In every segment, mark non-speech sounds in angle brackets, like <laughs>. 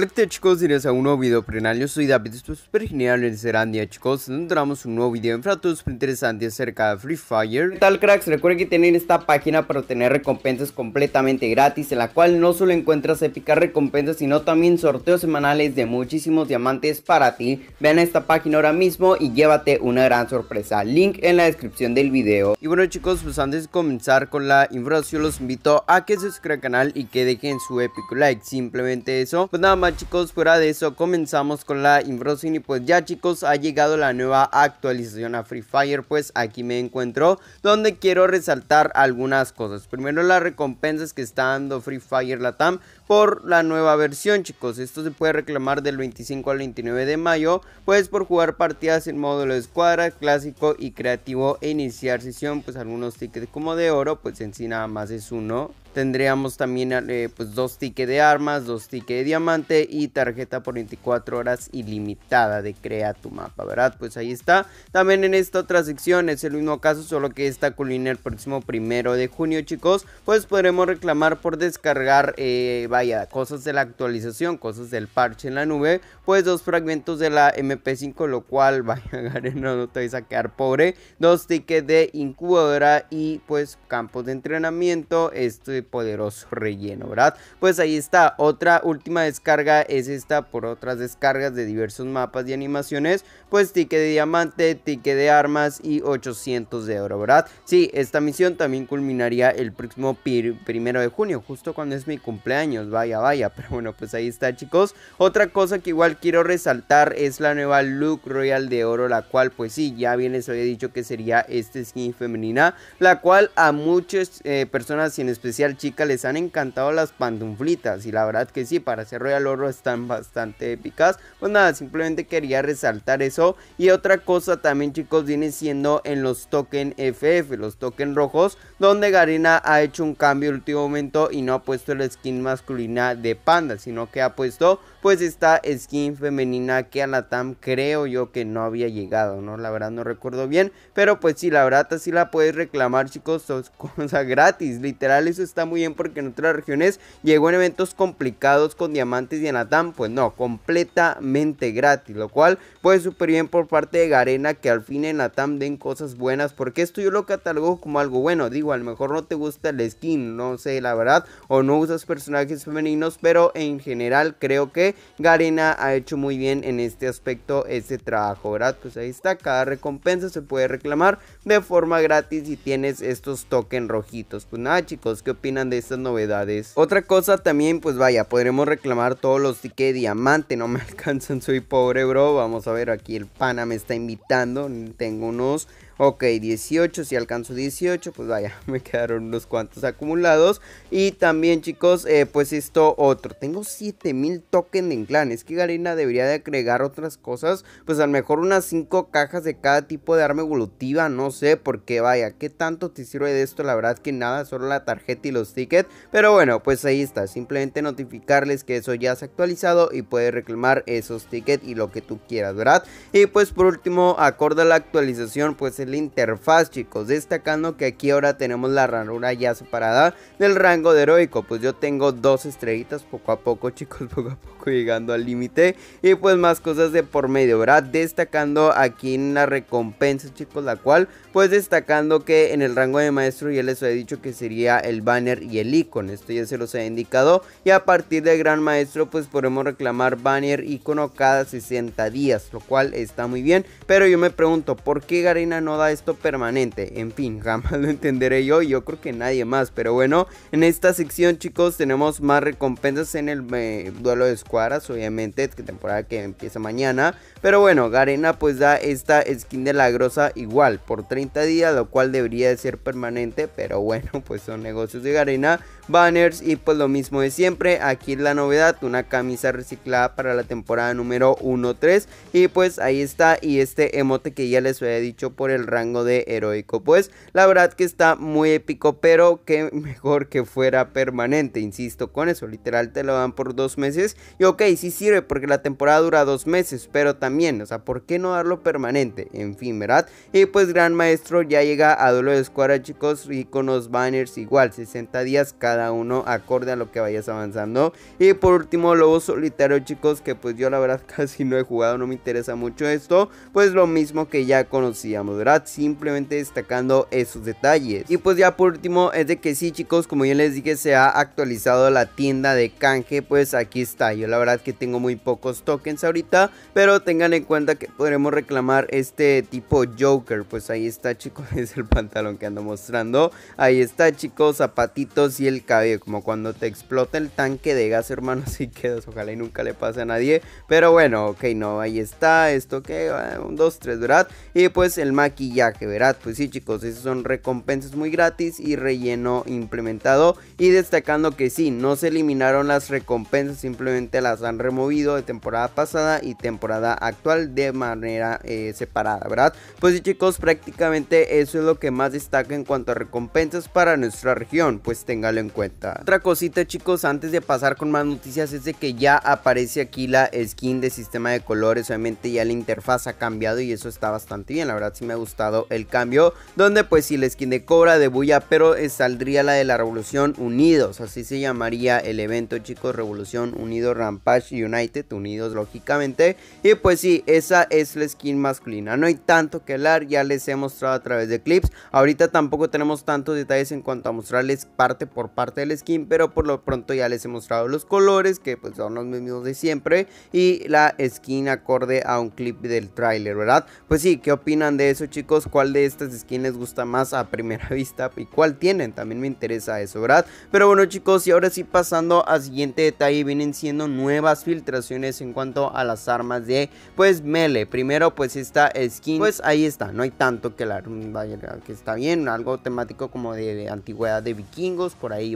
Hola chicos, bienvenidos a un nuevo video prenal, yo soy David, esto es super genial en Serandia chicos entramos un nuevo video en fratos interesante acerca de Free Fire ¿Qué tal cracks? Recuerden que tienen esta página para obtener recompensas completamente gratis En la cual no solo encuentras épicas recompensas sino también sorteos semanales de muchísimos diamantes para ti Vean esta página ahora mismo y llévate una gran sorpresa Link en la descripción del video Y bueno chicos, pues antes de comenzar con la información los invito a que se suscriban al canal y que dejen su épico like Simplemente eso, pues nada más chicos, fuera de eso comenzamos con la Inbrosing y pues ya chicos ha llegado la nueva actualización a Free Fire pues aquí me encuentro donde quiero resaltar algunas cosas. Primero las recompensas que está dando Free Fire Latam por la nueva versión, chicos. Esto se puede reclamar del 25 al 29 de mayo, pues por jugar partidas en módulo de escuadra, clásico y creativo e iniciar sesión, pues algunos tickets como de oro, pues en sí nada más es uno. Tendríamos también eh, pues dos tickets de armas, dos tickets de diamante y tarjeta por 24 horas ilimitada de crea tu mapa, ¿verdad? Pues ahí está. También en esta otra sección es el mismo caso, solo que esta culina el próximo primero de junio, chicos. Pues podremos reclamar por descargar eh, Vaya, cosas de la actualización, cosas del parche en la nube, pues dos fragmentos de la MP5, lo cual <laughs> vaya a no, no te vais a quedar pobre, dos tickets de incubadora y pues campos de entrenamiento, este poderoso relleno, ¿verdad? Pues ahí está, otra última descarga es esta por otras descargas de diversos mapas y animaciones, pues ticket de diamante, ticket de armas y 800 de oro, ¿verdad? Sí, esta misión también culminaría el próximo primero de junio, justo cuando es mi cumpleaños, vaya, vaya. <laughs> Pero bueno, pues ahí está chicos. Otra cosa que igual quiero resaltar es la nueva Look Royal de Oro, la cual pues sí, ya bien les había dicho que sería este skin femenina, la cual a muchas eh, personas y en especial chicas les han encantado las pantuflitas y la verdad que sí, para ser Royal Oro están bastante épicas. Pues nada, simplemente quería resaltar eso. Y otra cosa también chicos viene siendo en los token FF, los token rojos, donde Garena ha hecho un cambio en el último momento y no ha puesto el skin masculino de Panda, sino que ha puesto pues esta skin femenina que a la creo yo que no había llegado, ¿no? La verdad no recuerdo bien, pero pues sí, la verdad así la puedes reclamar, chicos, <laughs> cosas gratis, literal, eso está muy bien porque en otras regiones llegó en eventos complicados con diamantes y en la pues no, completamente gratis, lo cual pues súper bien por parte de Garena que al fin en la den cosas buenas, porque esto yo lo catalogo como algo bueno, digo, a lo mejor no te gusta el skin, no sé, la verdad, o no usas personajes femeninos, pero en general creo que Garena ha hecho muy bien en este aspecto, este trabajo, ¿verdad? Pues ahí está, cada recompensa se puede reclamar de forma gratis si tienes estos tokens rojitos. Pues nada, chicos, ¿qué opinan de estas novedades? Otra cosa también, pues vaya, podremos reclamar todos los tickets diamante, no me <laughs> alcanzan, soy pobre, bro. Vamos a ver, aquí el pana me está invitando, tengo unos Ok, 18, si alcanzo 18, pues vaya, <laughs> me quedaron unos cuantos acumulados. Y también chicos, eh, pues esto otro, tengo 7000 token de clan, es que Galina debería de agregar otras cosas, pues a lo mejor unas 5 cajas de cada tipo de arma evolutiva, no sé, por qué vaya, ¿qué tanto te sirve de esto? La verdad que nada, solo la tarjeta y los tickets, pero bueno, pues ahí está, simplemente notificarles que eso ya se ha actualizado y puedes reclamar esos tickets y lo que tú quieras, ¿verdad? Y pues por último, acorde a la actualización, pues el interfaz, chicos. Destacando que aquí ahora tenemos la ranura ya separada del rango de heroico. Pues yo tengo dos estrellitas poco a poco, <laughs> chicos, poco a poco llegando al límite. Y pues más cosas de por medio, ¿verdad? Destacando aquí en la recompensa, chicos, la cual, pues destacando que en el rango de maestro ya les he dicho que sería el banner y el icono. Esto ya se los he indicado. Y a partir del gran maestro, pues podemos reclamar banner icono cada 60 días, lo cual está muy bien. Pero yo me pregunto, ¿por qué Garena no esto permanente. En fin, <laughs> jamás lo entenderé yo y yo creo que nadie más. Pero bueno, en esta sección chicos tenemos más recompensas en el eh, duelo de escuadras, obviamente, Que temporada que empieza mañana. Pero bueno, Garena pues da esta skin de la grosa igual por 30 días, lo cual debería de ser permanente. Pero <laughs> bueno, pues son negocios de Garena banners y pues lo mismo de siempre. Aquí es la novedad, una camisa reciclada para la temporada número 1-3 y pues ahí está y este emote que ya les había dicho por el rango de heroico. Pues la verdad que está muy épico, pero que <laughs> mejor que fuera permanente, insisto con eso, literal te lo dan por dos meses y ok, sí sirve porque la temporada dura dos meses, pero también, o sea, ¿por qué no darlo permanente? En fin, ¿verdad? Y pues Gran Maestro ya llega a duelo de escuadra chicos y con los banners igual, 60 días cada uno acorde a lo que vayas avanzando. Y por último, Lobo Solitario, chicos, que pues yo la verdad <laughs> casi no he jugado, no me interesa mucho esto. Pues lo mismo que ya conocíamos, ¿verdad? Simplemente destacando esos detalles. Y pues ya por último, es de que sí, chicos, como ya les dije, se ha actualizado la tienda de canje. Pues aquí está. Yo la verdad que tengo muy pocos tokens ahorita. Pero tengan en cuenta que podremos reclamar este tipo Joker. Pues ahí está, chicos. <laughs> Es el pantalón que ando mostrando. Ahí está, chicos. Zapatitos y el como cuando te explota el tanque de gas, hermano, si <laughs> quedas, ojalá y nunca le pase a nadie, pero bueno, ok, no, ahí está, esto que, ah, un, dos, tres, ¿verdad? Y pues el maquillaje, ¿verdad? Pues sí, chicos, esas son recompensas muy gratis y relleno implementado, y destacando que sí, no se eliminaron las recompensas, simplemente las han removido de temporada pasada y temporada actual de manera eh, separada, ¿verdad? Pues sí, chicos, prácticamente eso es lo que más destaca en cuanto a recompensas para nuestra región, pues téngalo en cuenta. Otra cosita chicos, antes de pasar con más noticias es de que ya aparece aquí la skin de sistema de colores. Obviamente ya la interfaz ha cambiado y eso está bastante bien. La verdad sí me ha gustado el cambio. Donde pues si la skin de Cobra, de Bulla, pero eh, saldría la de la Revolución Unidos. Así se llamaría el evento chicos. Revolución Unidos Rampage United. Unidos lógicamente. Y pues si esa es la skin masculina. No hay tanto que hablar. Ya les he mostrado a través de clips. Ahorita tampoco tenemos tantos detalles en cuanto a mostrarles parte por parte parte del skin, pero por lo pronto ya les he mostrado los colores, que pues son los mismos de siempre, y la skin acorde a un clip del tráiler, ¿verdad? Pues sí, ¿qué opinan de eso chicos? ¿Cuál de estas skins les gusta más a primera <laughs> vista y cuál tienen? También me interesa eso, ¿verdad? Pero bueno chicos, y ahora sí pasando al siguiente detalle, vienen siendo nuevas filtraciones en cuanto a las armas de pues Mele. Primero pues esta skin, pues ahí está, no hay tanto que la que está bien, algo temático como de antigüedad de vikingos, por ahí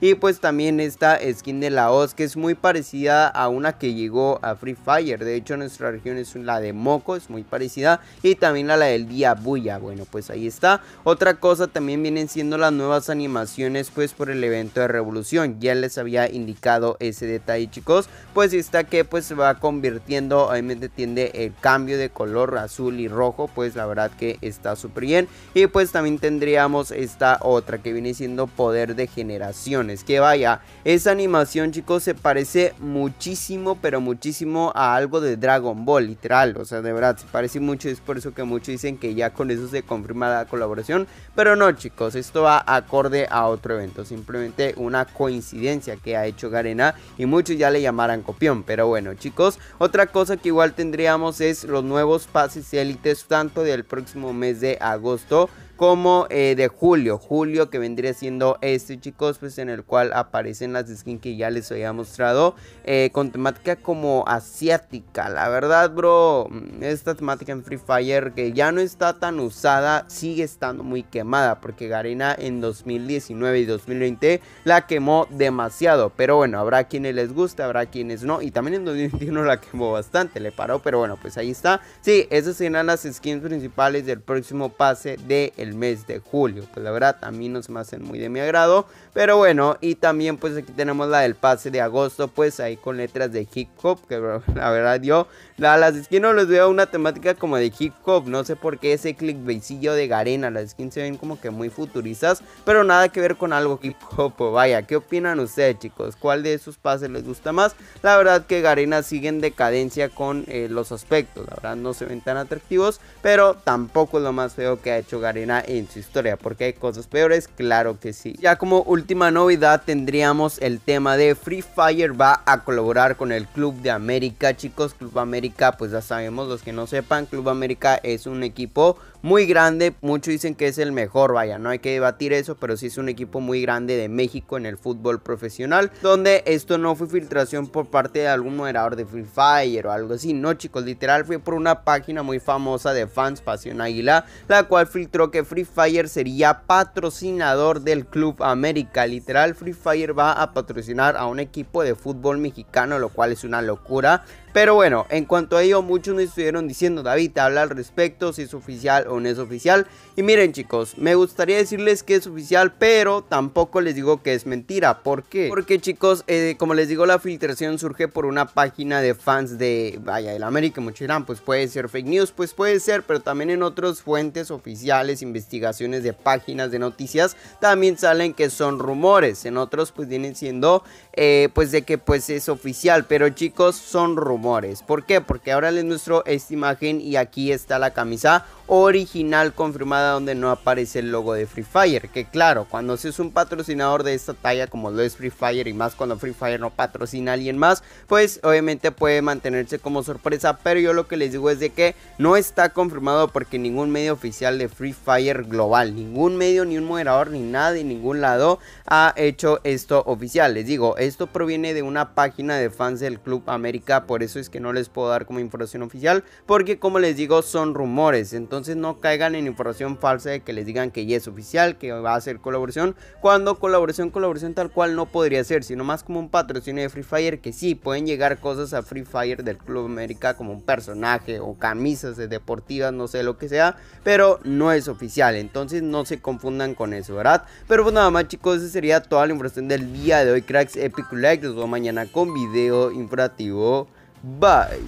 y pues también esta skin de la Oz que es muy parecida a una que llegó a Free Fire. De hecho, nuestra región es la de Moco, es muy parecida. Y también la, la del día Bueno, pues ahí está. Otra cosa también vienen siendo las nuevas animaciones pues por el evento de Revolución. Ya les había indicado ese detalle, chicos. Pues está que pues se va convirtiendo, obviamente tiende el cambio de color azul y rojo. Pues la verdad que está súper bien. Y pues también tendríamos esta otra que viene siendo poder de generaciones. Que vaya, esa animación, chicos, se parece muchísimo, pero muchísimo a algo de Dragon Ball, literal. O sea, de verdad, se parece mucho. Es por eso que muchos dicen que ya con eso se confirma la colaboración. Pero no, chicos, esto va acorde a otro evento. Simplemente una coincidencia que ha hecho Garena y muchos ya le llamarán copión. Pero bueno, chicos, otra cosa que igual tendríamos es los nuevos pases élites, tanto del próximo mes de agosto como eh, de julio. Julio que vendría siendo este, chicos, pues en el cual aparecen las skins que ya les había mostrado eh, con temática como asiática. La verdad, bro, mm, esta temática en Free Fire que ya no está tan usada, sigue estando muy quemada porque Garena en 2019 y 2020 la quemó demasiado. Pero bueno, habrá quienes les guste, habrá quienes no. Y también en 2021 la quemó bastante, le paró. Pero bueno, pues ahí está. Sí, esas serán las skins principales del próximo pase de el mes de julio. Pues la verdad, a mí no se me hacen muy de mi agrado. Pero bueno, y también pues aquí tenemos la del pase de agosto, pues ahí con letras de hip hop. Que <laughs> la verdad yo a las skins no les veo una temática como de hip hop. No sé por qué ese clickbaitillo de Garena. Las skins se ven como que muy futuristas, pero nada que ver con algo hip hop. Vaya, ¿qué opinan ustedes chicos? ¿Cuál de esos pases les gusta más? La verdad que Garena sigue en decadencia con eh, los aspectos. La verdad no se ven tan atractivos, pero tampoco es lo más feo que ha hecho Garena en su historia, porque hay cosas peores, claro que sí. Ya como última novedad tendríamos el tema de Free Fire va a colaborar con el Club de América, chicos. Club América, pues ya sabemos, los que no sepan, Club América es un equipo muy grande. Muchos dicen que es el mejor, vaya, no hay que debatir eso, pero sí es un equipo muy grande de México en el fútbol profesional, donde esto no fue filtración por parte de algún moderador de Free Fire o algo así, no chicos, literal fue por una página muy famosa de fans, Pasión Águila, la cual filtró que Free Fire sería patrocinador del Club América, literal Free Fire va a patrocinar a un equipo de fútbol mexicano, lo cual es una locura. Pero bueno, en cuanto a ello, muchos nos estuvieron diciendo, David, habla al respecto, si es oficial o no es oficial. Y miren chicos, me gustaría decirles que es oficial, pero tampoco les digo que es mentira. ¿Por qué? Porque chicos, eh, como les digo, la filtración surge por una página de fans de, vaya, del América. Muchos dirán, pues puede ser fake news, pues puede ser, pero también en otras fuentes oficiales, investigaciones de páginas de noticias, también salen que son rumores. En otros, pues vienen siendo, eh, pues de que pues es oficial, pero chicos, son rumores. ¿Por qué? Porque ahora les muestro esta imagen y aquí está la camisa original confirmada donde no aparece el logo de Free Fire. Que claro, cuando se es un patrocinador de esta talla como lo es Free Fire y más cuando Free Fire no patrocina a alguien más, pues obviamente puede mantenerse como sorpresa. Pero yo lo que les digo es de que no está confirmado porque ningún medio oficial de Free Fire global, ningún medio, ni un moderador, ni nada de ningún lado ha hecho esto oficial. Les digo, esto proviene de una página de fans del Club América, por eso es que no les puedo dar como información oficial, porque como les digo son rumores, entonces no caigan en información falsa de que les digan que ya es oficial, que va a ser colaboración, cuando colaboración, colaboración tal cual no podría ser, sino más como un patrocinio de Free Fire, que sí, pueden llegar cosas a Free Fire del Club América como un personaje o camisas de deportivas, no sé lo que sea, pero no es oficial, entonces no se confundan con eso, ¿verdad? Pero pues nada más chicos, esa sería toda la información del día de hoy, cracks, epic like, los veo mañana con video informativo, bye.